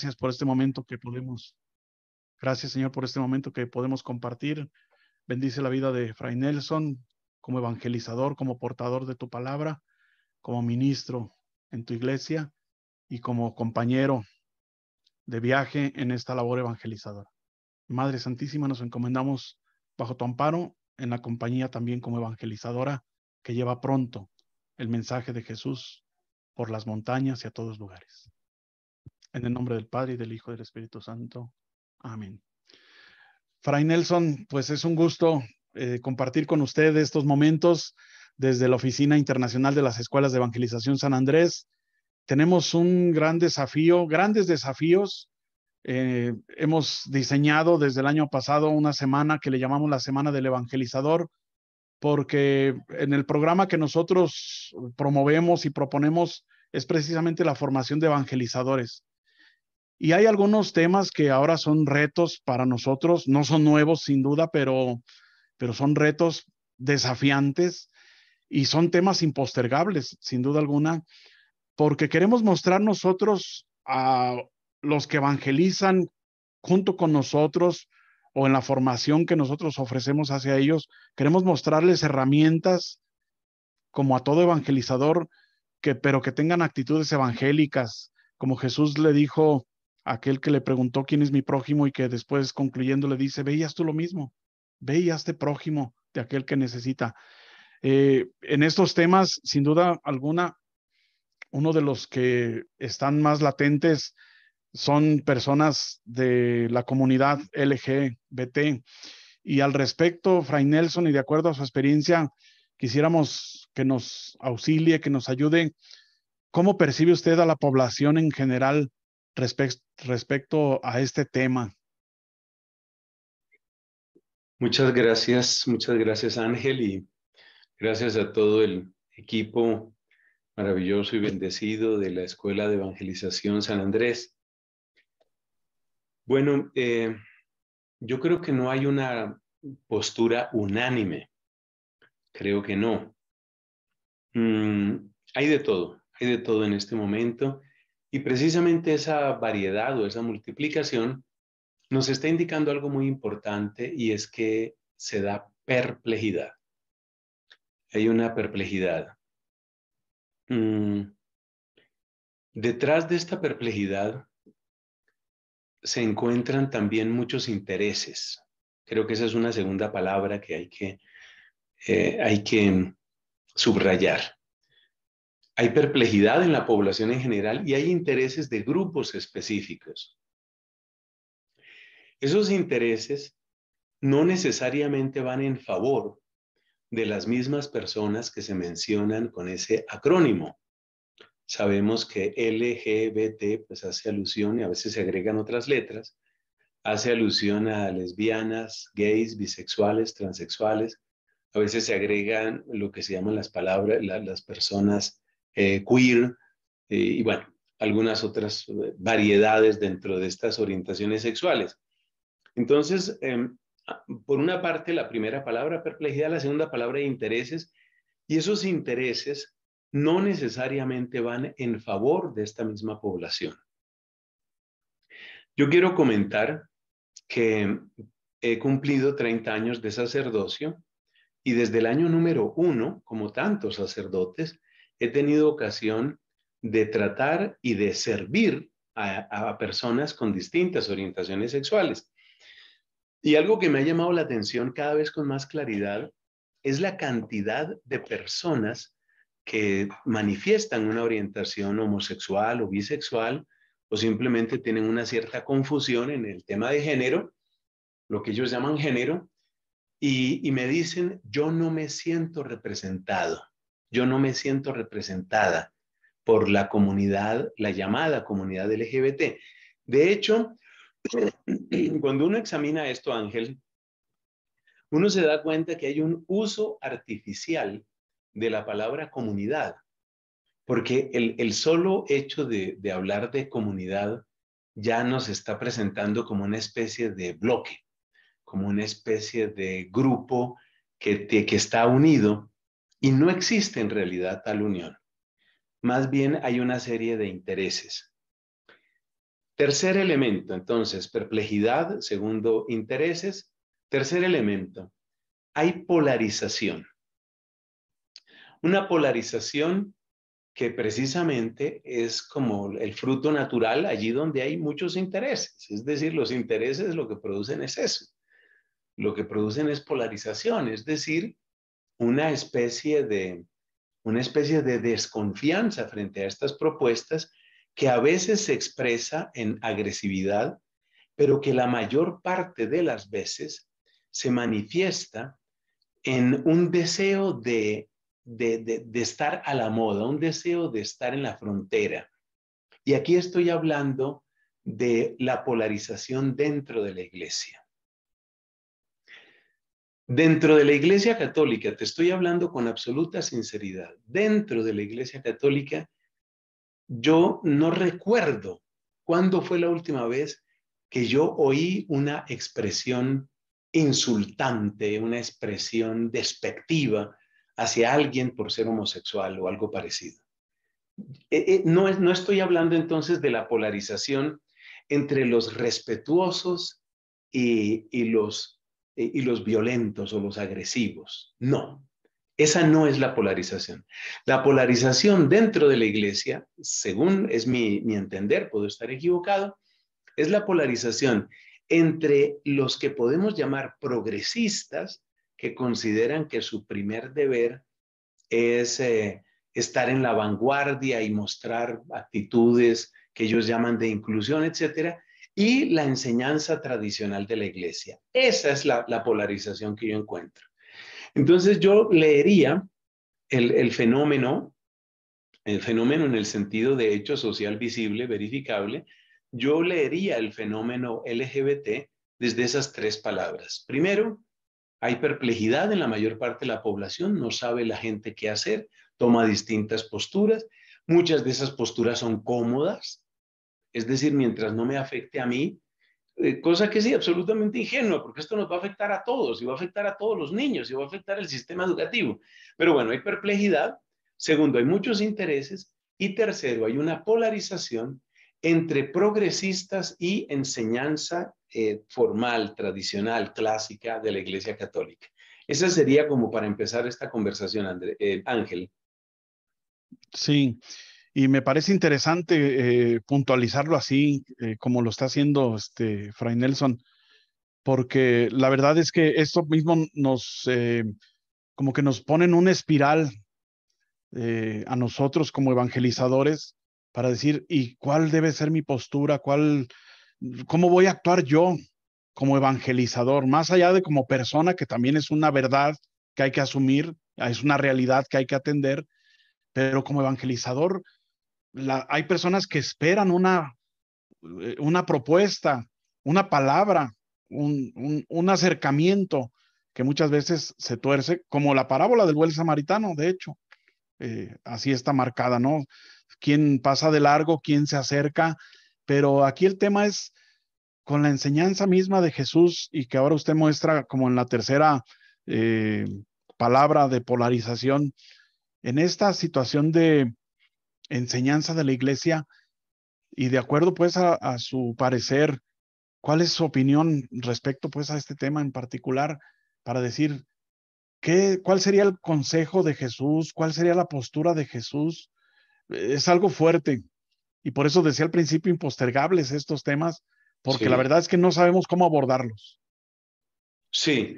Gracias por este momento que podemos. Gracias, Señor, por este momento que podemos compartir. Bendice la vida de Fray Nelson como evangelizador, como portador de tu palabra, como ministro en tu iglesia y como compañero de viaje en esta labor evangelizadora. Madre Santísima, nos encomendamos bajo tu amparo en la compañía también como evangelizadora que lleva pronto el mensaje de Jesús por las montañas y a todos lugares. En el nombre del Padre y del Hijo y del Espíritu Santo. Amén. Fray Nelson, pues es un gusto eh, compartir con usted estos momentos desde la Oficina Internacional de las Escuelas de Evangelización San Andrés. Tenemos un gran desafío, grandes desafíos. Eh, hemos diseñado desde el año pasado una semana que le llamamos la Semana del Evangelizador, porque en el programa que nosotros promovemos y proponemos es precisamente la formación de evangelizadores. Y hay algunos temas que ahora son retos para nosotros, no son nuevos sin duda, pero, pero son retos desafiantes y son temas impostergables, sin duda alguna, porque queremos mostrar nosotros a los que evangelizan junto con nosotros o en la formación que nosotros ofrecemos hacia ellos, queremos mostrarles herramientas como a todo evangelizador, que, pero que tengan actitudes evangélicas, como Jesús le dijo aquel que le preguntó quién es mi prójimo y que después concluyendo le dice, veías tú lo mismo, veías de prójimo de aquel que necesita. Eh, en estos temas, sin duda alguna, uno de los que están más latentes son personas de la comunidad LGBT. Y al respecto, Fray Nelson, y de acuerdo a su experiencia, quisiéramos que nos auxilie, que nos ayude. ¿Cómo percibe usted a la población en general respecto a este tema. Muchas gracias, muchas gracias Ángel y gracias a todo el equipo maravilloso y bendecido de la Escuela de Evangelización San Andrés. Bueno, eh, yo creo que no hay una postura unánime, creo que no. Mm, hay de todo, hay de todo en este momento y precisamente esa variedad o esa multiplicación nos está indicando algo muy importante y es que se da perplejidad. Hay una perplejidad. Mm, detrás de esta perplejidad se encuentran también muchos intereses. Creo que esa es una segunda palabra que hay que, eh, hay que subrayar hay perplejidad en la población en general y hay intereses de grupos específicos. Esos intereses no necesariamente van en favor de las mismas personas que se mencionan con ese acrónimo. Sabemos que LGBT pues hace alusión y a veces se agregan otras letras, hace alusión a lesbianas, gays, bisexuales, transexuales. A veces se agregan lo que se llaman las palabras, las personas eh, queer eh, y bueno, algunas otras eh, variedades dentro de estas orientaciones sexuales. Entonces, em, ah, por una parte, la primera palabra perplejidad, la segunda palabra intereses, y esos intereses no necesariamente van en favor de esta misma población. Yo quiero comentar que he cumplido 30 años de sacerdocio y desde el año número uno, como tantos sacerdotes, he tenido ocasión de tratar y de servir a, personas con distintas orientaciones sexuales. Y algo que me ha llamado la atención cada vez con más claridad es la cantidad de personas que manifiestan una orientación homosexual o bisexual o simplemente tienen una cierta confusión en el tema de género, lo que ellos llaman género, y me dicen, yo no me siento representado. Yo no me siento representada por la comunidad, la llamada comunidad LGBT. De hecho, cuando uno examina esto, Ángel, uno se da cuenta que hay un uso artificial de la palabra comunidad, porque el, solo hecho de, hablar de comunidad ya nos está presentando como una especie de bloque, como una especie de grupo que está unido y no existe en realidad tal unión. Más bien hay una serie de intereses. Tercer elemento, entonces, perplejidad. Segundo, intereses. Tercer elemento, hay polarización. Una polarización que precisamente es como el fruto natural allí donde hay muchos intereses. Es decir, los intereses lo que producen es eso. Lo que producen es polarización, es decir, una especie de, una especie de desconfianza frente a estas propuestas que a veces se expresa en agresividad, pero que la mayor parte de las veces se manifiesta en un deseo de, de estar a la moda, un deseo de estar en la frontera. Y aquí estoy hablando de la polarización dentro de la iglesia. Dentro de la Iglesia Católica, te estoy hablando con absoluta sinceridad, dentro de la Iglesia Católica, yo no recuerdo cuándo fue la última vez que yo oí una expresión insultante, una expresión despectiva hacia alguien por ser homosexual o algo parecido. Eh, eh, no, estoy hablando entonces de la polarización entre los respetuosos y los eh, y los violentos o los agresivos. No, esa no es la polarización. La polarización dentro de la iglesia, según es mi, entender, puedo estar equivocado, es la polarización entre los que podemos llamar progresistas, que consideran que su primer deber es eh, estar en la vanguardia y mostrar actitudes que ellos llaman de inclusión, etcétera, y la enseñanza tradicional de la iglesia. Esa es la, polarización que yo encuentro. Entonces yo leería el, el fenómeno, el fenómeno en el sentido de hecho social visible, verificable, yo leería el fenómeno LGBT desde esas tres palabras. Primero, hay perplejidad en la mayor parte de la población, no sabe la gente qué hacer, toma distintas posturas, muchas de esas posturas son cómodas, es decir, mientras no me afecte a mí, eh, cosa que sí, absolutamente ingenua, porque esto nos va a afectar a todos, y va a afectar a todos los niños, y va a afectar al sistema educativo. Pero bueno, hay perplejidad. Segundo, hay muchos intereses. Y tercero, hay una polarización entre progresistas y enseñanza eh, formal, tradicional, clásica de la Iglesia Católica. Esa sería como para empezar esta conversación, André, eh, Ángel. Sí, y me parece interesante eh, puntualizarlo así, eh, como lo está haciendo este Fray Nelson, porque la verdad es que esto mismo nos, eh, como que nos pone en una espiral a nosotros como evangelizadores para decir, ¿y cuál debe ser mi postura? ¿Cuál, ¿Cómo voy a actuar yo como evangelizador? Más allá de como persona, que también es una verdad que hay que asumir, es una realidad que hay que atender, pero como evangelizador, hay personas que esperan una, eh, una propuesta, una palabra, un, un, acercamiento que muchas veces se tuerce, como la parábola del buen samaritano, de hecho. Eh, así está marcada, ¿no? ¿Quién pasa de largo? ¿Quién se acerca? Pero aquí el tema es con la enseñanza misma de Jesús y que ahora usted muestra como en la tercera eh, palabra de polarización, en esta situación de enseñanza de la iglesia y de acuerdo pues a, su parecer, ¿cuál es su opinión respecto pues a este tema en particular para decir qué, cuál sería el consejo de Jesús, cuál sería la postura de Jesús? Es algo fuerte y por eso decía al principio impostergables estos temas porque la verdad es que no sabemos cómo abordarlos. Sí,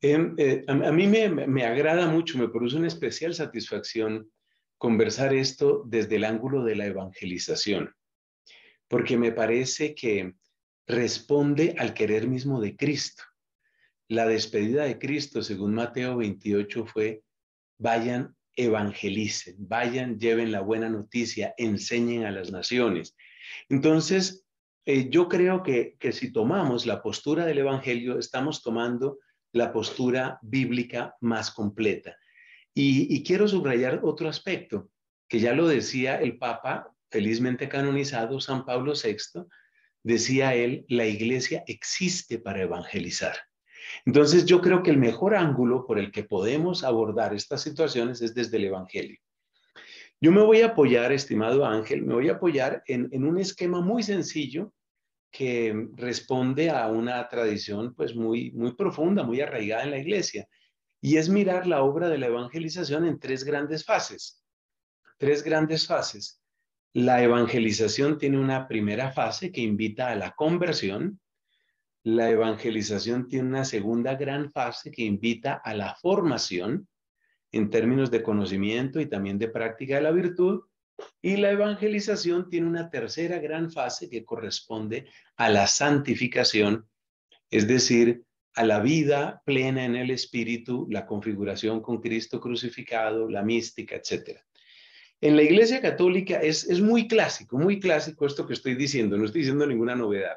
em, eh, a, mí me, agrada mucho, me produce una especial satisfacción conversar esto desde el ángulo de la evangelización, porque me parece que responde al querer mismo de Cristo. La despedida de Cristo, según Mateo 28, fue, vayan, evangelicen, vayan, lleven la buena noticia, enseñen a las naciones. Entonces, eh, yo creo que, que si tomamos la postura del Evangelio, estamos tomando la postura bíblica más completa. Y, quiero subrayar otro aspecto, que ya lo decía el Papa, felizmente canonizado, San Pablo VI, decía él, la iglesia existe para evangelizar. Entonces yo creo que el mejor ángulo por el que podemos abordar estas situaciones es desde el Evangelio. Yo me voy a apoyar, estimado Ángel, me voy a apoyar en, un esquema muy sencillo que responde a una tradición pues muy, muy profunda, muy arraigada en la iglesia, y es mirar la obra de la evangelización en tres grandes fases. Tres grandes fases. La evangelización tiene una primera fase que invita a la conversión. La evangelización tiene una segunda gran fase que invita a la formación en términos de conocimiento y también de práctica de la virtud. Y la evangelización tiene una tercera gran fase que corresponde a la santificación, es decir, a la vida plena en el Espíritu, la configuración con Cristo crucificado, la mística, etc. En la Iglesia Católica es, muy clásico, muy clásico esto que estoy diciendo, no estoy diciendo ninguna novedad.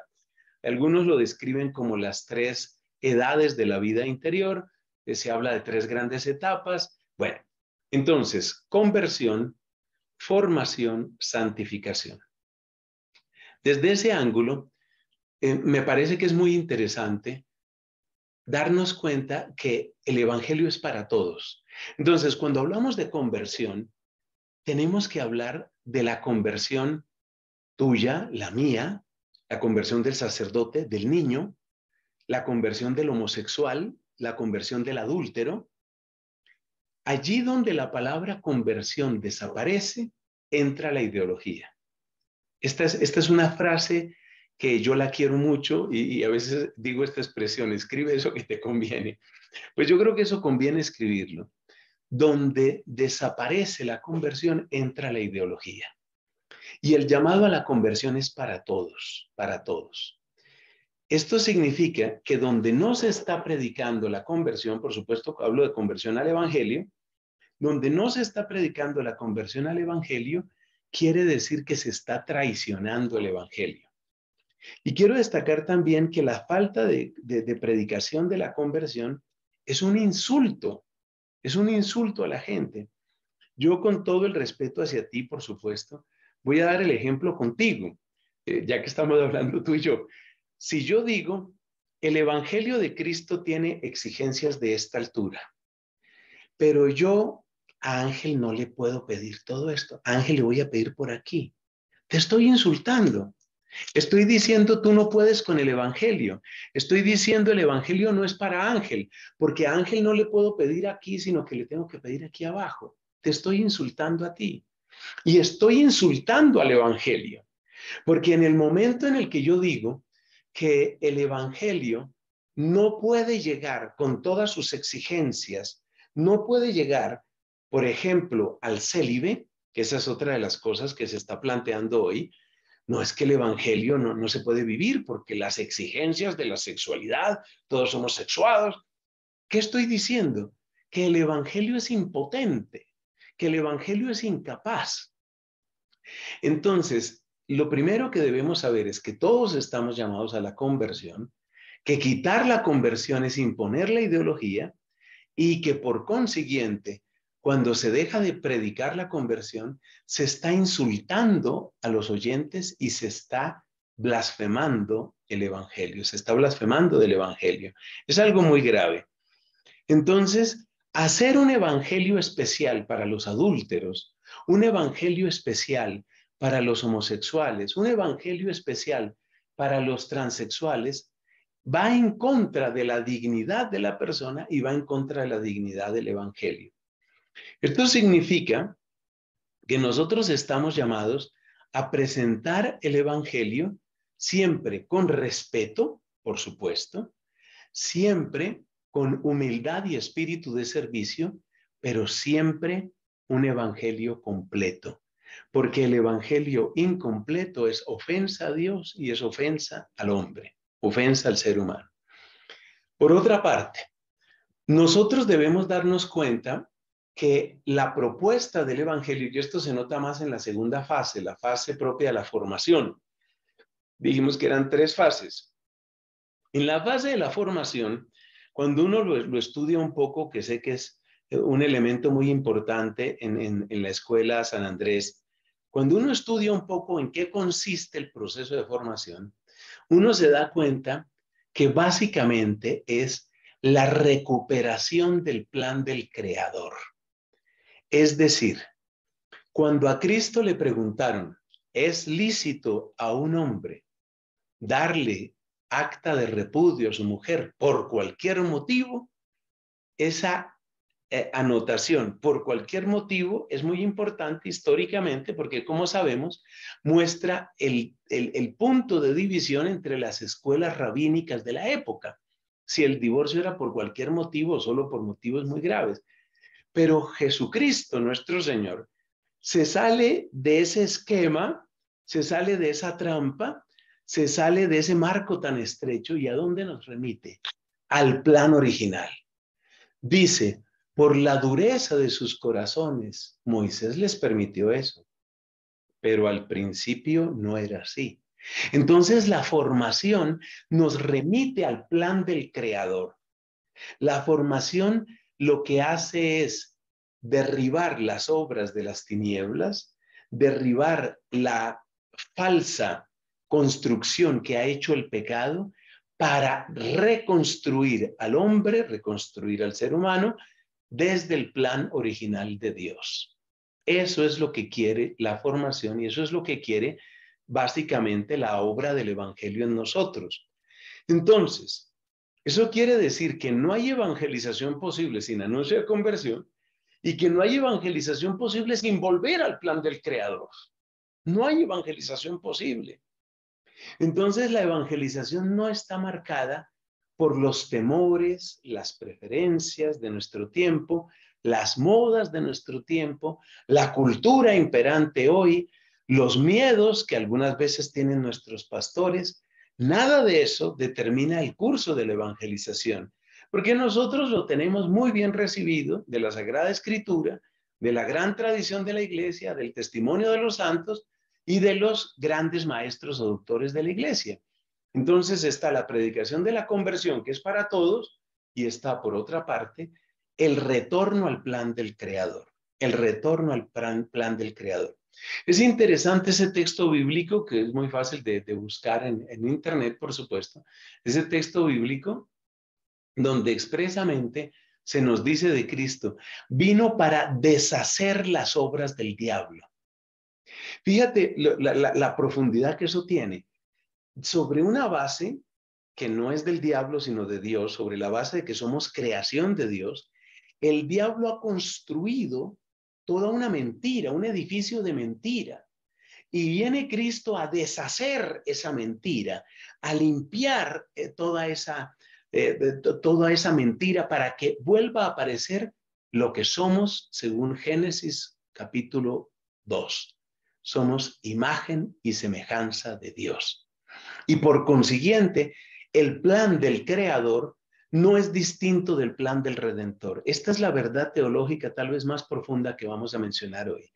Algunos lo describen como las tres edades de la vida interior, eh, se habla de tres grandes etapas. Bueno, entonces, conversión, formación, santificación. Desde ese ángulo, eh, me parece que es muy interesante darnos cuenta que el Evangelio es para todos. Entonces, cuando hablamos de conversión, tenemos que hablar de la conversión tuya, la mía, la conversión del sacerdote, del niño, la conversión del homosexual, la conversión del adúltero. Allí donde la palabra conversión desaparece, entra la ideología. Esta es, una frase que yo la quiero mucho y, a veces digo esta expresión, escribe eso que te conviene. Pues yo creo que eso conviene escribirlo. Donde desaparece la conversión, entra la ideología. Y el llamado a la conversión es para todos, para todos. Esto significa que donde no se está predicando la conversión, por supuesto hablo de conversión al Evangelio, donde no se está predicando la conversión al Evangelio, quiere decir que se está traicionando el Evangelio y quiero destacar también que la falta de, predicación de la conversión es un insulto, es un insulto a la gente. Yo con todo el respeto hacia ti, por supuesto, voy a dar el ejemplo contigo, eh, ya que estamos hablando tú y yo. Si yo digo, el Evangelio de Cristo tiene exigencias de esta altura, pero yo a Ángel no le puedo pedir todo esto, Ángel le voy a pedir por aquí. Te estoy insultando. Estoy diciendo tú no puedes con el Evangelio. Estoy diciendo el Evangelio no es para Ángel, porque Ángel no le puedo pedir aquí, sino que le tengo que pedir aquí abajo. Te estoy insultando a ti. Y estoy insultando al Evangelio, porque en el momento en el que yo digo que el Evangelio no puede llegar con todas sus exigencias, no puede llegar, por ejemplo, al célibe, que esa es otra de las cosas que se está planteando hoy, no es que el Evangelio no, se puede vivir porque las exigencias de la sexualidad, todos somos sexuados. ¿Qué estoy diciendo? Que el Evangelio es impotente, que el Evangelio es incapaz. Entonces, lo primero que debemos saber es que todos estamos llamados a la conversión, que quitar la conversión es imponer la ideología y que por consiguiente cuando se deja de predicar la conversión, se está insultando a los oyentes y se está blasfemando el Evangelio, se está blasfemando del Evangelio. Es algo muy grave. Entonces, hacer un Evangelio especial para los adúlteros, un Evangelio especial para los homosexuales, un Evangelio especial para los transexuales, va en contra de la dignidad de la persona y va en contra de la dignidad del Evangelio. Esto significa que nosotros estamos llamados a presentar el Evangelio siempre con respeto, por supuesto, siempre con humildad y espíritu de servicio, pero siempre un Evangelio completo, porque el Evangelio incompleto es ofensa a Dios y es ofensa al hombre, ofensa al ser humano. Por otra parte, nosotros debemos darnos cuenta que la propuesta del Evangelio, y esto se nota más en la segunda fase, la fase propia de la formación. Dijimos que eran tres fases. En la fase de la formación, cuando uno lo, estudia un poco, que sé que es eh, un elemento muy importante en, la escuela San Andrés, cuando uno estudia un poco en qué consiste el proceso de formación, uno se da cuenta que básicamente es la recuperación del plan del creador. Es decir, cuando a Cristo le preguntaron, ¿es lícito a un hombre darle acta de repudio a su mujer por cualquier motivo? Esa eh, anotación, por cualquier motivo, es muy importante históricamente porque, como sabemos, muestra el, el punto de división entre las escuelas rabínicas de la época. Si el divorcio era por cualquier motivo, o solo por motivos muy graves. Pero Jesucristo, nuestro Señor, se sale de ese esquema, se sale de esa trampa, se sale de ese marco tan estrecho y a dónde nos remite? Al plan original. Dice, por la dureza de sus corazones, Moisés les permitió eso, pero al principio no era así. Entonces la formación nos remite al plan del Creador. La formación lo que hace es derribar las obras de las tinieblas, derribar la falsa construcción que ha hecho el pecado para reconstruir al hombre, reconstruir al ser humano desde el plan original de Dios. Eso es lo que quiere la formación y eso es lo que quiere básicamente la obra del Evangelio en nosotros. Entonces, eso quiere decir que no hay evangelización posible sin anuncio de conversión y que no hay evangelización posible sin volver al plan del Creador. No hay evangelización posible. Entonces la evangelización no está marcada por los temores, las preferencias de nuestro tiempo, las modas de nuestro tiempo, la cultura imperante hoy, los miedos que algunas veces tienen nuestros pastores, Nada de eso determina el curso de la evangelización, porque nosotros lo tenemos muy bien recibido de la Sagrada Escritura, de la gran tradición de la Iglesia, del testimonio de los santos y de los grandes maestros o doctores de la Iglesia. Entonces está la predicación de la conversión, que es para todos, y está, por otra parte, el retorno al plan del Creador, el retorno al plan, plan del Creador. Es interesante ese texto bíblico, que es muy fácil de, buscar en, Internet, por supuesto, ese texto bíblico donde expresamente se nos dice de Cristo, vino para deshacer las obras del diablo. Fíjate la, la profundidad que eso tiene. Sobre una base que no es del diablo, sino de Dios, sobre la base de que somos creación de Dios, el diablo ha construido toda una mentira, un edificio de mentira. Y viene Cristo a deshacer esa mentira, a limpiar eh, toda esa, eh, toda esa mentira para que vuelva a aparecer lo que somos según Génesis capítulo 2. Somos imagen y semejanza de Dios. Y por consiguiente, el plan del Creador no es distinto del plan del Redentor. Esta es la verdad teológica tal vez más profunda que vamos a mencionar hoy.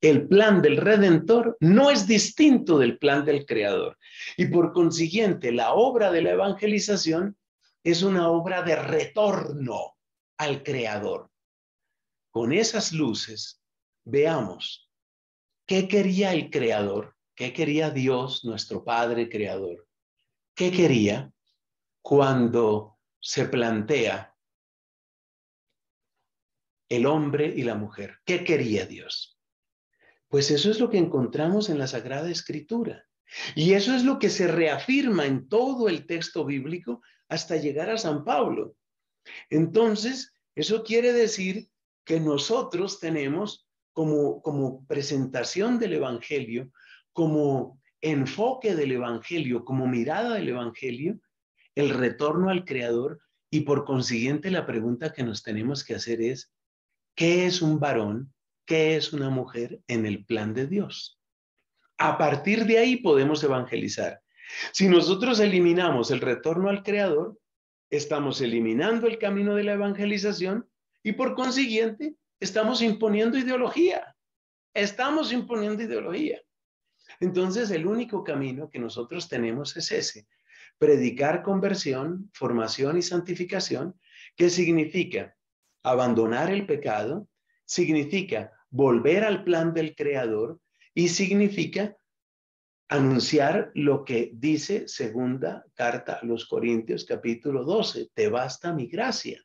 El plan del Redentor no es distinto del plan del Creador. Y por consiguiente, la obra de la evangelización es una obra de retorno al Creador. Con esas luces, veamos qué quería el Creador, qué quería Dios, nuestro Padre Creador, qué quería cuando se plantea el hombre y la mujer. ¿Qué quería Dios? Pues eso es lo que encontramos en la Sagrada Escritura. Y eso es lo que se reafirma en todo el texto bíblico hasta llegar a San Pablo. Entonces, eso quiere decir que nosotros tenemos como, como presentación del Evangelio, como enfoque del Evangelio, como mirada del Evangelio, el retorno al creador y por consiguiente la pregunta que nos tenemos que hacer es, ¿qué es un varón? ¿Qué es una mujer en el plan de Dios? A partir de ahí podemos evangelizar. Si nosotros eliminamos el retorno al creador, estamos eliminando el camino de la evangelización y por consiguiente estamos imponiendo ideología. Estamos imponiendo ideología. Entonces, el único camino que nosotros tenemos es ese, predicar conversión, formación y santificación, que significa abandonar el pecado, significa volver al plan del Creador y significa anunciar lo que dice segunda carta a los Corintios capítulo 12, te basta mi gracia.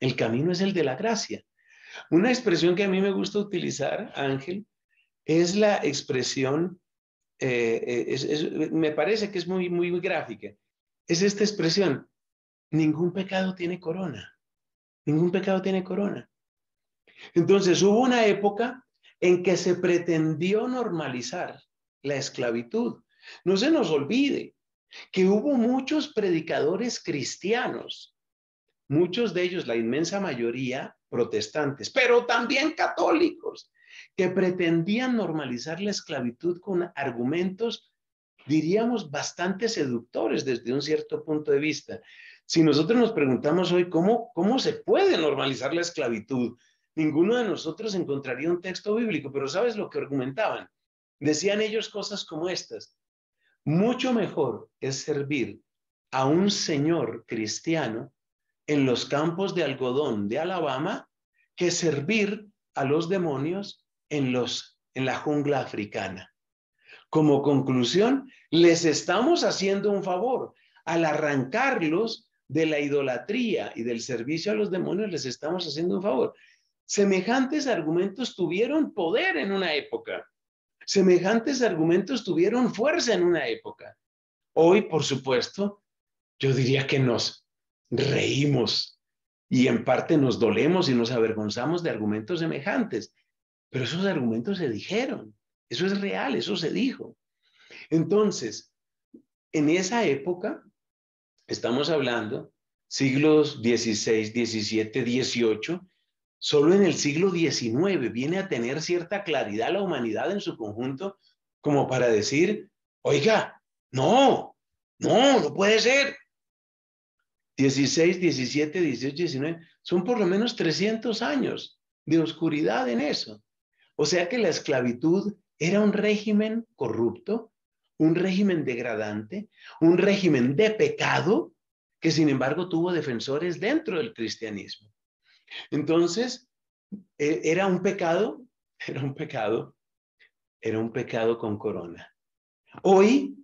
El camino es el de la gracia. Una expresión que a mí me gusta utilizar, Ángel, es la expresión eh, me parece que es muy, muy gráfica, es esta expresión, ningún pecado tiene corona, ningún pecado tiene corona. Entonces hubo una época en que se pretendió normalizar la esclavitud. No se nos olvide que hubo muchos predicadores cristianos, muchos de ellos, la inmensa mayoría, protestantes, pero también católicos, que pretendían normalizar la esclavitud con argumentos, diríamos, bastante seductores desde un cierto punto de vista. Si nosotros nos preguntamos hoy cómo, cómo se puede normalizar la esclavitud, ninguno de nosotros encontraría un texto bíblico, pero ¿sabes lo que argumentaban? Decían ellos cosas como estas. Mucho mejor es servir a un señor cristiano en los campos de algodón de Alabama que servir a los demonios en, los, en la jungla africana. Como conclusión, les estamos haciendo un favor al arrancarlos de la idolatría y del servicio a los demonios, les estamos haciendo un favor. Semejantes argumentos tuvieron poder en una época. Semejantes argumentos tuvieron fuerza en una época. Hoy, por supuesto, yo diría que nos reímos y en parte nos dolemos y nos avergonzamos de argumentos semejantes. Pero esos argumentos se dijeron, eso es real, eso se dijo. Entonces, en esa época, estamos hablando siglos XVI, XVII, XVIII, solo en el siglo XIX viene a tener cierta claridad la humanidad en su conjunto como para decir, oiga, no, no, no puede ser. 16, 17, 18, 19, son por lo menos 300 años de oscuridad en eso. O sea que la esclavitud era un régimen corrupto, un régimen degradante, un régimen de pecado que sin embargo tuvo defensores dentro del cristianismo. Entonces, e, era un pecado, era un pecado, era un pecado con corona. Hoy,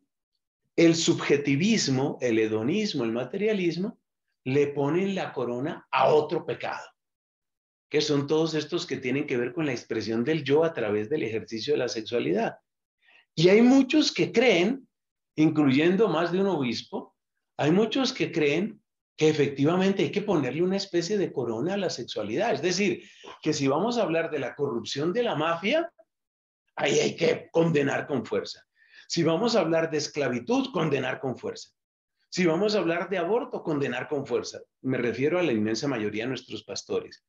el subjetivismo, el hedonismo, el materialismo, le ponen la corona a otro pecado que son todos estos que tienen que ver con la expresión del yo a través del ejercicio de la sexualidad. Y hay muchos que creen, incluyendo más de un obispo, hay muchos que creen que efectivamente hay que ponerle una especie de corona a la sexualidad. Es decir, que si vamos a hablar de la corrupción de la mafia, ahí hay que condenar con fuerza. Si vamos a hablar de esclavitud, condenar con fuerza. Si vamos a hablar de aborto, condenar con fuerza. Me refiero a la inmensa mayoría de nuestros pastores.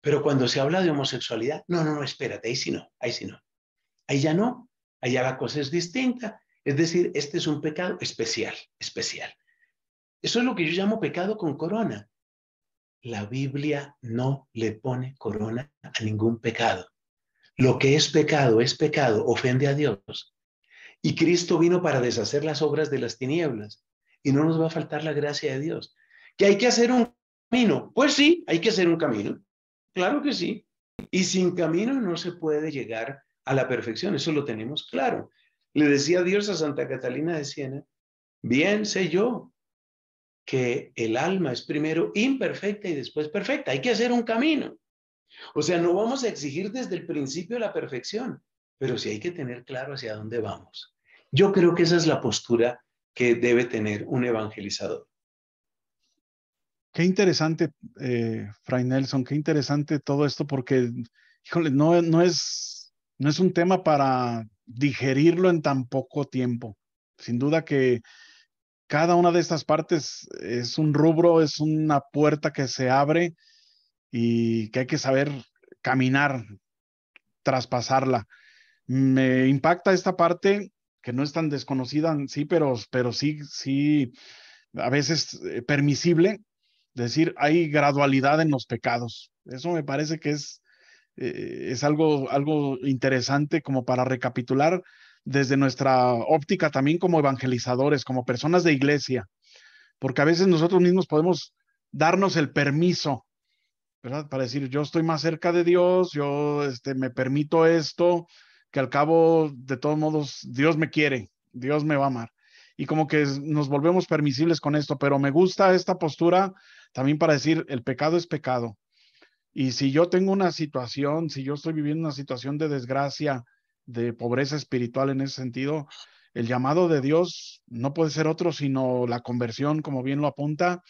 Pero cuando se habla de homosexualidad, no, no, no, espérate, ahí sí no, ahí sí no. Ahí ya no, ahí ya la cosa es distinta. Es decir, este es un pecado especial, especial. Eso es lo que yo llamo pecado con corona. La Biblia no le pone corona a ningún pecado. Lo que es pecado es pecado, ofende a Dios. Y Cristo vino para deshacer las obras de las tinieblas. Y no nos va a faltar la gracia de Dios. ¿Que hay que hacer un camino? Pues sí, hay que hacer un camino. Claro que sí. Y sin camino no se puede llegar a la perfección, eso lo tenemos claro. Le decía Dios a Santa Catalina de Siena, bien sé yo que el alma es primero imperfecta y después perfecta, hay que hacer un camino. O sea, no vamos a exigir desde el principio la perfección, pero sí hay que tener claro hacia dónde vamos. Yo creo que esa es la postura que debe tener un evangelizador. Qué interesante, eh, Fray Nelson, qué interesante todo esto porque, híjole, no, no, es, no es un tema para digerirlo en tan poco tiempo. Sin duda que cada una de estas partes es un rubro, es una puerta que se abre y que hay que saber caminar, traspasarla. Me impacta esta parte que no es tan desconocida, sí, pero, pero sí, sí, a veces eh, permisible, decir hay gradualidad en los pecados. Eso me parece que es, eh, es algo, algo interesante como para recapitular desde nuestra óptica también como evangelizadores, como personas de iglesia, porque a veces nosotros mismos podemos darnos el permiso, ¿verdad? Para decir, yo estoy más cerca de Dios, yo este, me permito esto, que al cabo, de todos modos, Dios me quiere, Dios me va a amar. Y como que nos volvemos permisibles con esto, pero me gusta esta postura también para decir, el pecado es pecado. Y si yo tengo una situación, si yo estoy viviendo una situación de desgracia, de pobreza espiritual en ese sentido, el llamado de Dios no puede ser otro sino la conversión, como bien lo apunta,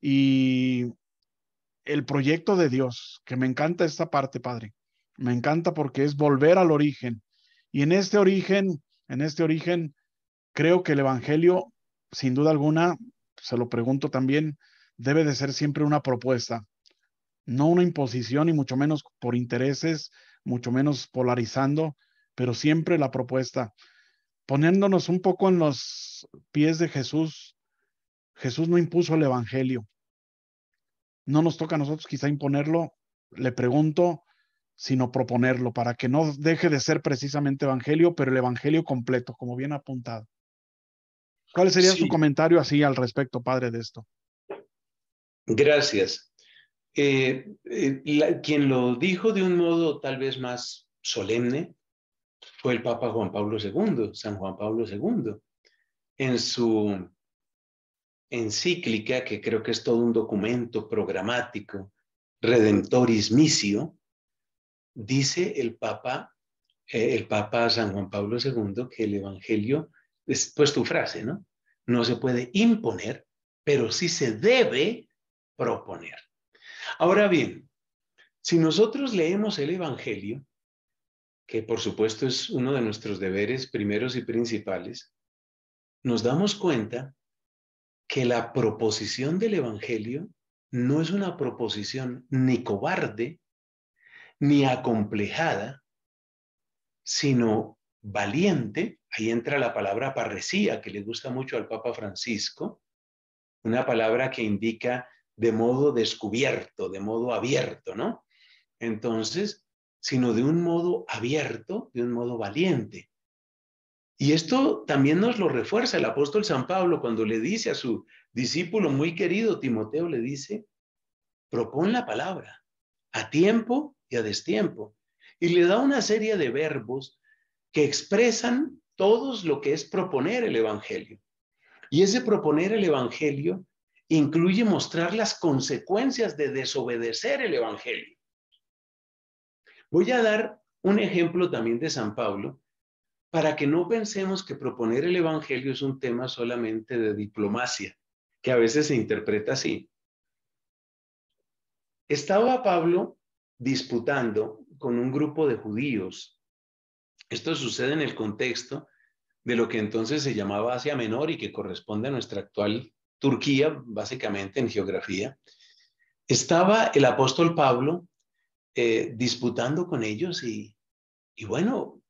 y el proyecto de Dios, que me encanta esta parte, Padre. Me encanta porque es volver al origen. Y en este origen, en este origen, creo que el Evangelio, sin duda alguna, se lo pregunto también, debe de ser siempre una propuesta, no una imposición y mucho menos por intereses, mucho menos polarizando, pero siempre la propuesta. Poniéndonos un poco en los pies de Jesús, Jesús no impuso el Evangelio. No nos toca a nosotros quizá imponerlo, le pregunto, sino proponerlo para que no deje de ser precisamente Evangelio, pero el Evangelio completo, como bien apuntado. ¿Cuál sería su comentario así al respecto, padre, de esto? Gracias. Eh, eh, quien lo dijo de un modo tal vez más solemne fue el Papa Juan Pablo II, San Juan Pablo II, en su encíclica, que creo que es todo un documento programático, Redemptoris dice el Papa, eh, el Papa San Juan Pablo II, que el Evangelio, pues tu frase, ¿no? No se puede imponer, pero sí se debe proponer. Ahora bien, si nosotros leemos el Evangelio, que por supuesto es uno de nuestros deberes primeros y principales, nos damos cuenta que la proposición del Evangelio no es una proposición ni cobarde, ni acomplejada, sino valiente. Ahí entra la palabra parresía, que le gusta mucho al Papa Francisco, una palabra que indica de modo descubierto, de modo abierto, ¿no? Entonces, sino de un modo abierto, de un modo valiente. Y esto también nos lo refuerza el apóstol San Pablo cuando le dice a su discípulo muy querido Timoteo, le dice, propon la palabra a tiempo y a destiempo. Y le da una serie de verbos que expresan todos lo que es proponer el Evangelio. Y ese proponer el Evangelio incluye mostrar las consecuencias de desobedecer el Evangelio. Voy a dar un ejemplo también de San Pablo para que no pensemos que proponer el Evangelio es un tema solamente de diplomacia, que a veces se interpreta así. Estaba Pablo disputando con un grupo de judíos. Esto sucede en el contexto de lo que entonces se llamaba Asia Menor y que corresponde a nuestra actual Turquía, básicamente en geografía, estaba el apóstol Pablo eh, disputando con ellos y, y bueno,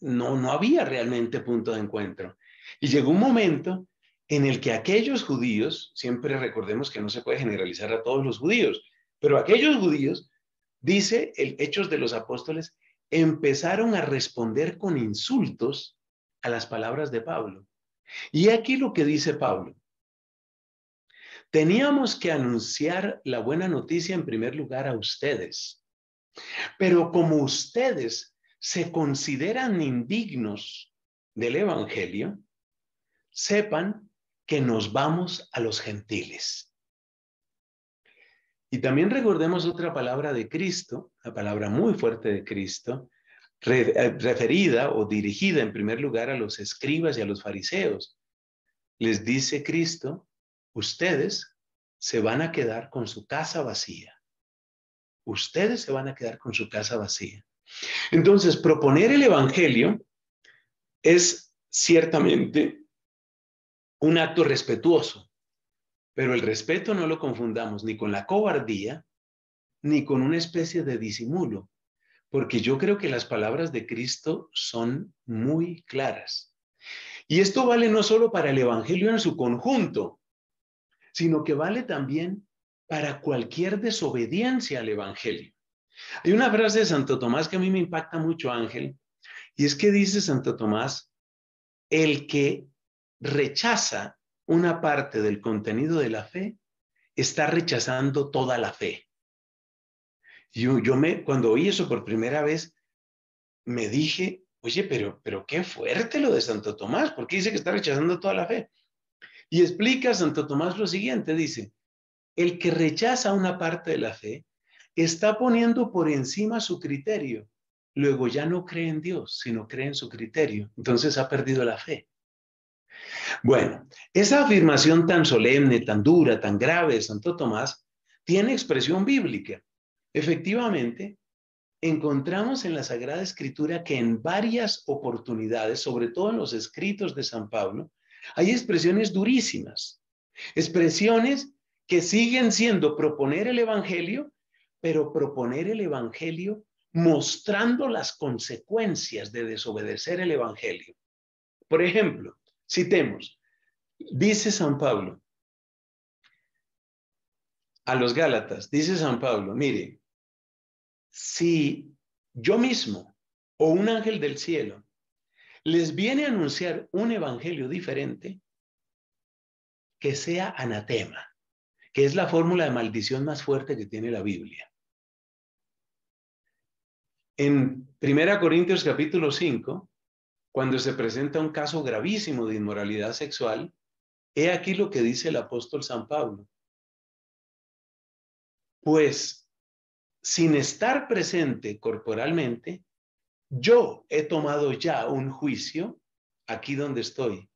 no, no había realmente punto de encuentro. Y llegó un momento en el que aquellos judíos, siempre recordemos que no se puede generalizar a todos los judíos, pero aquellos judíos, dice el Hechos de los Apóstoles, empezaron a responder con insultos a las palabras de Pablo. Y aquí lo que dice Pablo, Teníamos que anunciar la buena noticia en primer lugar a ustedes. Pero como ustedes se consideran indignos del Evangelio, sepan que nos vamos a los gentiles. Y también recordemos otra palabra de Cristo, la palabra muy fuerte de Cristo, eh, referida o dirigida en primer lugar a los escribas y a los fariseos. Les dice Cristo, ustedes se van a quedar con su casa vacía. Ustedes se van a quedar con su casa vacía. Entonces, proponer el Evangelio es ciertamente un acto respetuoso, pero el respeto no lo confundamos ni con la cobardía, ni con una especie de disimulo, porque yo creo que las palabras de Cristo son muy claras. Y esto vale no solo para el Evangelio en su conjunto, sino que vale también para cualquier desobediencia al Evangelio. Hay una frase de Santo Tomás que a mí me impacta mucho, Ángel, y es que dice Santo Tomás, el que rechaza una parte del contenido de la fe, está rechazando toda la fe. Yo, yo me, cuando oí eso por primera vez, me dije, oye, pero, pero qué fuerte lo de Santo Tomás, porque dice que está rechazando toda la fe. Y explica Santo Tomás lo siguiente, dice, el que rechaza una parte de la fe está poniendo por encima su criterio. Luego ya no cree en Dios, sino cree en su criterio. Entonces ha perdido la fe. Bueno, esa afirmación tan solemne, tan dura, tan grave de Santo Tomás tiene expresión bíblica. Efectivamente, encontramos en la Sagrada Escritura que en varias oportunidades, sobre todo en los escritos de San Pablo, hay expresiones durísimas, expresiones que siguen siendo proponer el Evangelio, pero proponer el Evangelio mostrando las consecuencias de desobedecer el Evangelio. Por ejemplo, citemos, dice San Pablo a los Gálatas, dice San Pablo, mire, si yo mismo o un ángel del cielo les viene a anunciar un evangelio diferente que sea anatema, que es la fórmula de maldición más fuerte que tiene la Biblia. En 1 Corintios capítulo 5, cuando se presenta un caso gravísimo de inmoralidad sexual, he aquí lo que dice el apóstol San Pablo. Pues sin estar presente corporalmente, yo he tomado ya un juicio aquí donde estoy.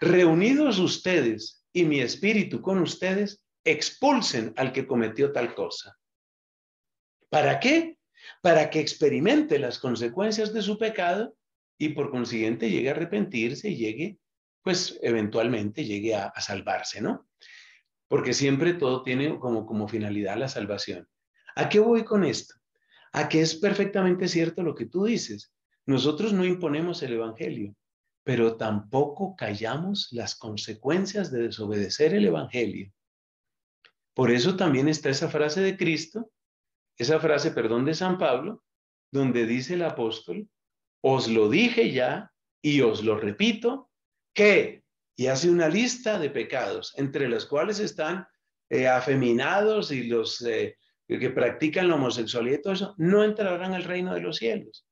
Reunidos ustedes y mi espíritu con ustedes, expulsen al que cometió tal cosa. ¿Para qué? Para que experimente las consecuencias de su pecado y por consiguiente llegue a arrepentirse y llegue, pues eventualmente llegue a, salvarse, ¿no? Porque siempre todo tiene como, como finalidad la salvación. ¿A qué voy con esto? a que es perfectamente cierto lo que tú dices. Nosotros no imponemos el Evangelio, pero tampoco callamos las consecuencias de desobedecer el Evangelio. Por eso también está esa frase de Cristo, esa frase, perdón, de San Pablo, donde dice el apóstol, os lo dije ya y os lo repito, que, y hace una lista de pecados, entre los cuales están eh, afeminados y los eh, que practican la homosexualidad y todo eso, no entrarán al reino de los cielos.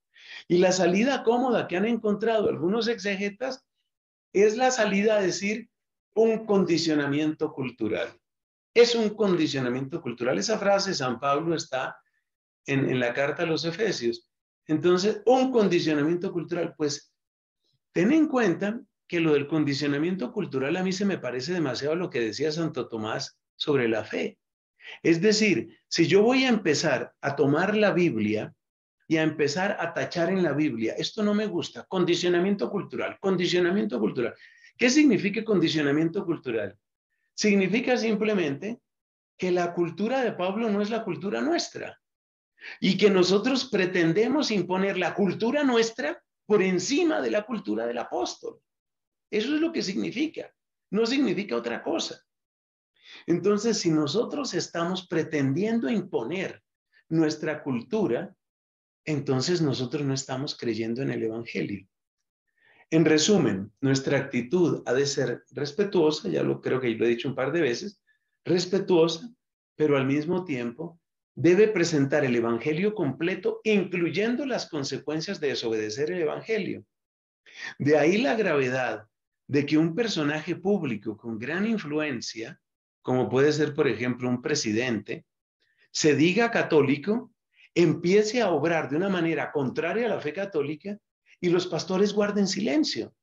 Y la salida cómoda que han encontrado algunos exegetas es la salida a decir un condicionamiento cultural. Es un condicionamiento cultural. Esa frase de San Pablo está en, la carta a los Efesios. Entonces, un condicionamiento cultural, pues ten en cuenta que lo del condicionamiento cultural a mí se me parece demasiado lo que decía Santo Tomás sobre la fe. Es decir, si yo voy a empezar a tomar la Biblia y a empezar a tachar en la Biblia, esto no me gusta, condicionamiento cultural, condicionamiento cultural. ¿Qué significa condicionamiento cultural? Significa simplemente que la cultura de Pablo no es la cultura nuestra y que nosotros pretendemos imponer la cultura nuestra por encima de la cultura del apóstol. Eso es lo que significa, no significa otra cosa. Entonces, si nosotros estamos pretendiendo imponer nuestra cultura, entonces nosotros no estamos creyendo en el Evangelio. En resumen, nuestra actitud ha de ser respetuosa, ya lo creo que lo he dicho un par de veces, respetuosa, pero al mismo tiempo debe presentar el Evangelio completo, incluyendo las consecuencias de desobedecer el Evangelio. De ahí la gravedad de que un personaje público con gran influencia como puede ser, por ejemplo, un presidente, se diga católico, empiece a obrar de una manera contraria a la fe católica y los pastores guarden silencio.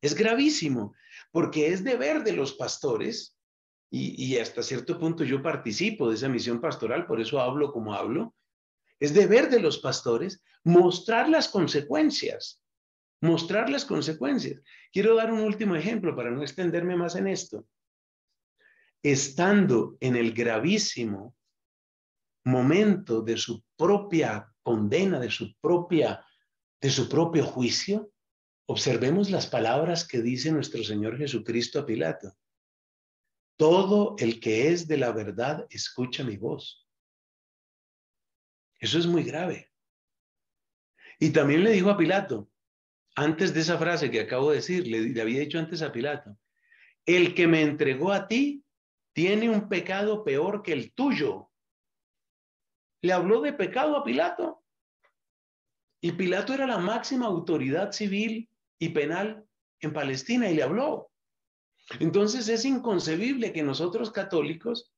Es gravísimo, porque es deber de los pastores, y, y, hasta cierto punto yo participo de esa misión pastoral, por eso hablo como hablo, es deber de los pastores mostrar las consecuencias, mostrar las consecuencias. Quiero dar un último ejemplo para no extenderme más en esto estando en el gravísimo momento de su propia condena, de su propia de su propio juicio, observemos las palabras que dice nuestro Señor Jesucristo a Pilato. Todo el que es de la verdad escucha mi voz. Eso es muy grave. Y también le dijo a Pilato, antes de esa frase que acabo de decir, le, le había dicho antes a Pilato, el que me entregó a ti tiene un pecado peor que el tuyo. Le habló de pecado a Pilato. Y Pilato era la máxima autoridad civil y penal en Palestina y le habló. Entonces es inconcebible que nosotros católicos,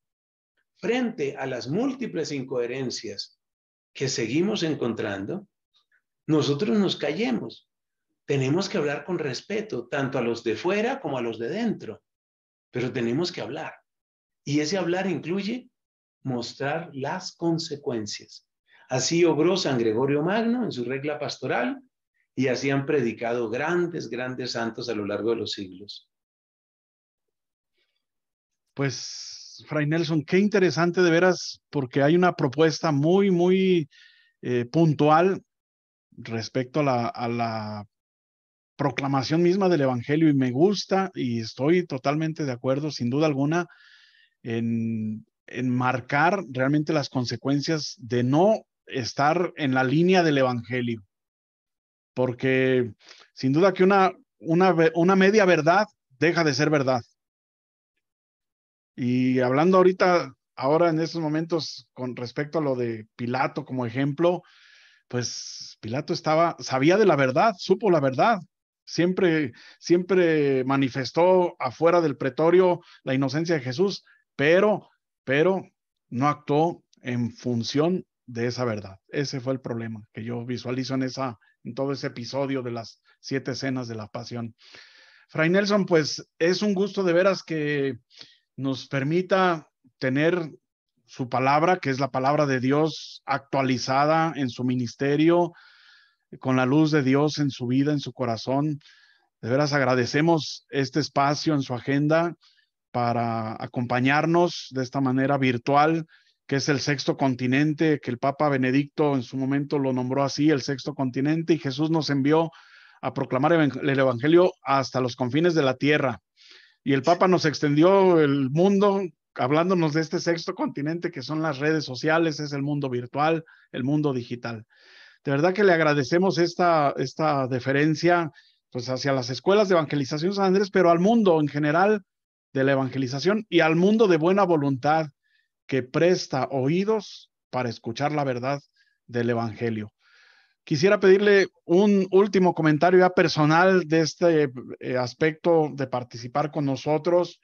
frente a las múltiples incoherencias que seguimos encontrando, nosotros nos callemos. Tenemos que hablar con respeto, tanto a los de fuera como a los de dentro, pero tenemos que hablar. Y ese hablar incluye mostrar las consecuencias. Así obró San Gregorio Magno en su regla pastoral y así han predicado grandes, grandes santos a lo largo de los siglos. Pues, Fray Nelson, qué interesante de veras, porque hay una propuesta muy, muy eh, puntual respecto a la, a la proclamación misma del Evangelio y me gusta y estoy totalmente de acuerdo, sin duda alguna, en, marcar realmente las consecuencias de no estar en la línea del Evangelio. Porque sin duda que una, una, una media verdad deja de ser verdad. Y hablando ahorita, ahora en estos momentos, con respecto a lo de Pilato como ejemplo, pues Pilato estaba, sabía de la verdad, supo la verdad. Siempre, siempre manifestó afuera del pretorio la inocencia de Jesús, pero, pero no actuó en función de esa verdad. Ese fue el problema que yo visualizo en, en todo ese episodio de las siete escenas de la pasión. Fray Nelson, pues es un gusto de veras que nos permita tener su palabra, que es la palabra de Dios actualizada en su ministerio, con la luz de Dios en su vida, en su corazón. De veras agradecemos este espacio en su agenda para acompañarnos de esta manera virtual, que es el sexto continente, que el Papa Benedicto en su momento lo nombró así, el sexto continente, y Jesús nos envió a proclamar el Evangelio hasta los confines de la tierra. Y el Papa nos extendió el mundo hablándonos de este sexto continente que son las redes sociales, es el mundo virtual, el mundo digital. De verdad que le agradecemos esta, esta deferencia pues hacia las escuelas de evangelización San Andrés, pero al mundo en general, de la evangelización y al mundo de buena voluntad que presta oídos para escuchar la verdad del Evangelio. Quisiera pedirle un último comentario ya personal de este eh, aspecto de participar con nosotros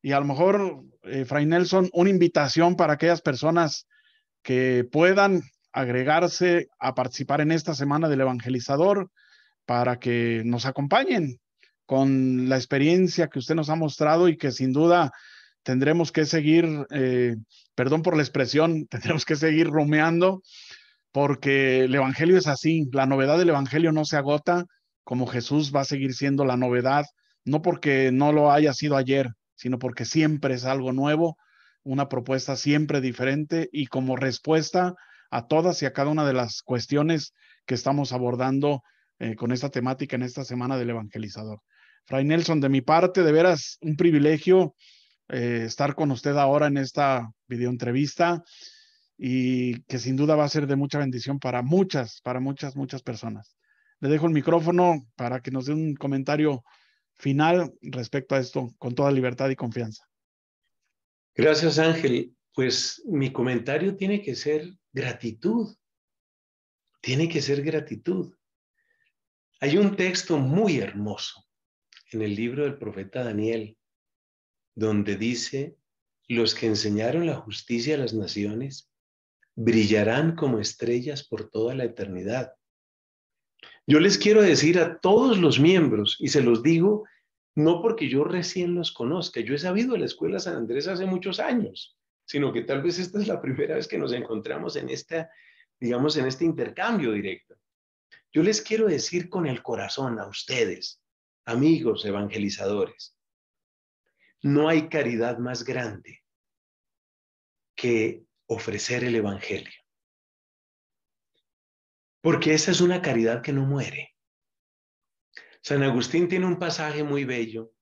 y a lo mejor, eh, Fray Nelson, una invitación para aquellas personas que puedan agregarse a participar en esta semana del evangelizador para que nos acompañen con la experiencia que usted nos ha mostrado y que sin duda tendremos que seguir, eh, perdón por la expresión, tendremos que seguir rumeando, porque el Evangelio es así, la novedad del Evangelio no se agota, como Jesús va a seguir siendo la novedad, no porque no lo haya sido ayer, sino porque siempre es algo nuevo, una propuesta siempre diferente y como respuesta a todas y a cada una de las cuestiones que estamos abordando eh, con esta temática en esta semana del evangelizador. Fray Nelson, de mi parte, de veras un privilegio eh, estar con usted ahora en esta videoentrevista y que sin duda va a ser de mucha bendición para muchas, para muchas, muchas personas. Le dejo el micrófono para que nos dé un comentario final respecto a esto con toda libertad y confianza. Gracias, Ángel. Pues mi comentario tiene que ser gratitud. Tiene que ser gratitud. Hay un texto muy hermoso en el libro del profeta Daniel, donde dice, los que enseñaron la justicia a las naciones brillarán como estrellas por toda la eternidad. Yo les quiero decir a todos los miembros, y se los digo no porque yo recién los conozca, yo he sabido de la Escuela San Andrés hace muchos años, sino que tal vez esta es la primera vez que nos encontramos en esta, digamos, en este intercambio directo. Yo les quiero decir con el corazón a ustedes, amigos evangelizadores, no hay caridad más grande que ofrecer el Evangelio. Porque esa es una caridad que no muere. San Agustín tiene un pasaje muy bello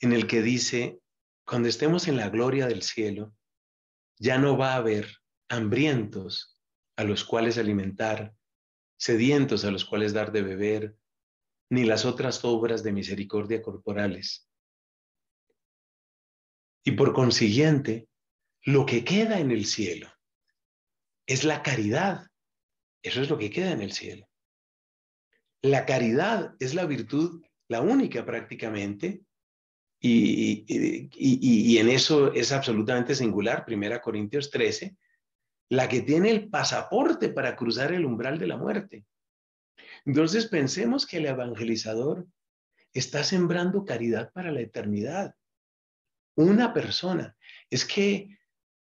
en el que dice, cuando estemos en la gloria del cielo, ya no va a haber hambrientos a los cuales alimentar, sedientos a los cuales dar de beber, ni las otras obras de misericordia corporales. Y por consiguiente, lo que queda en el cielo es la caridad. Eso es lo que queda en el cielo. La caridad es la virtud, la única prácticamente, y, en eso es absolutamente singular, Primera Corintios 13, la que tiene el pasaporte para cruzar el umbral de la muerte. Entonces pensemos que el evangelizador está sembrando caridad para la eternidad. Una persona. Es que,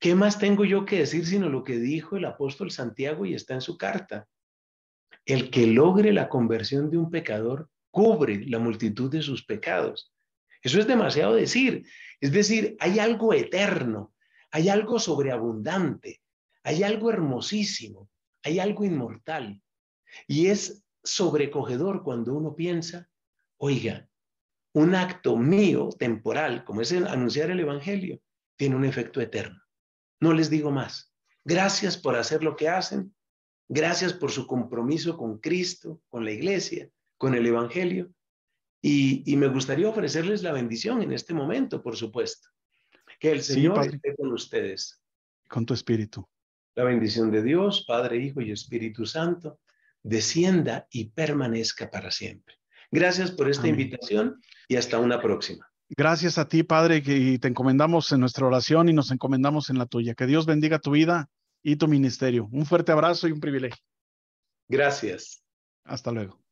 ¿qué más tengo yo que decir sino lo que dijo el apóstol Santiago y está en su carta? El que logre la conversión de un pecador cubre la multitud de sus pecados. Eso es demasiado decir. Es decir, hay algo eterno, hay algo sobreabundante, hay algo hermosísimo, hay algo inmortal. Y es sobrecogedor cuando uno piensa, oiga, un acto mío temporal, como es el anunciar el Evangelio, tiene un efecto eterno. No les digo más. Gracias por hacer lo que hacen. Gracias por su compromiso con Cristo, con la iglesia, con el Evangelio. Y, me gustaría ofrecerles la bendición en este momento, por supuesto. Que el Señor esté con ustedes. Con tu espíritu. La bendición de Dios, Padre, Hijo y Espíritu Santo descienda y permanezca para siempre. Gracias por esta invitación y hasta una próxima. Gracias a ti, Padre, y te encomendamos en nuestra oración y nos encomendamos en la tuya. Que Dios bendiga tu vida y tu ministerio. Un fuerte abrazo y un privilegio. Gracias. Hasta luego.